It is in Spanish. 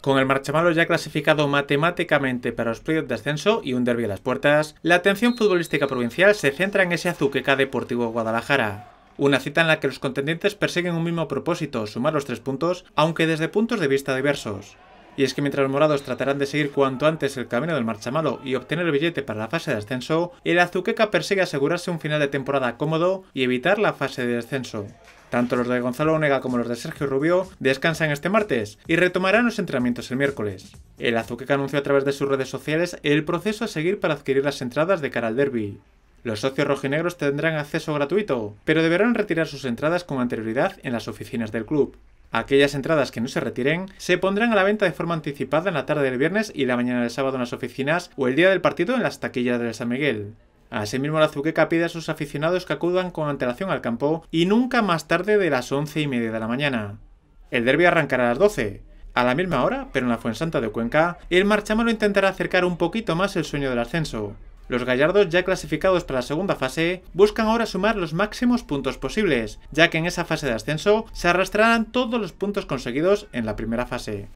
Con el Marchamalo ya clasificado matemáticamente para los playoffs de ascenso y un derbi a las puertas, la atención futbolística provincial se centra en ese Azuqueca Deportivo Guadalajara. Una cita en la que los contendientes persiguen un mismo propósito, sumar los tres puntos, aunque desde puntos de vista diversos. Y es que mientras los morados tratarán de seguir cuanto antes el camino del marchamalo y obtener el billete para la fase de ascenso, el Azuqueca persigue asegurarse un final de temporada cómodo y evitar la fase de descenso. Tanto los de Gonzalo Onega como los de Sergio Rubio descansan este martes y retomarán los entrenamientos el miércoles. El Azuqueca anunció a través de sus redes sociales el proceso a seguir para adquirir las entradas de cara al derby. Los socios rojinegros tendrán acceso gratuito, pero deberán retirar sus entradas con anterioridad en las oficinas del club. Aquellas entradas que no se retiren se pondrán a la venta de forma anticipada en la tarde del viernes y la mañana del sábado en las oficinas o el día del partido en las taquillas de San Miguel. Asimismo, la Zuqueca pide a sus aficionados que acudan con antelación al campo y nunca más tarde de las 11 y media de la mañana. El derby arrancará a las 12. A la misma hora, pero en la Fuensanta de Cuenca, el marchamano intentará acercar un poquito más el sueño del ascenso. Los gallardos, ya clasificados para la segunda fase, buscan ahora sumar los máximos puntos posibles, ya que en esa fase de ascenso se arrastrarán todos los puntos conseguidos en la primera fase.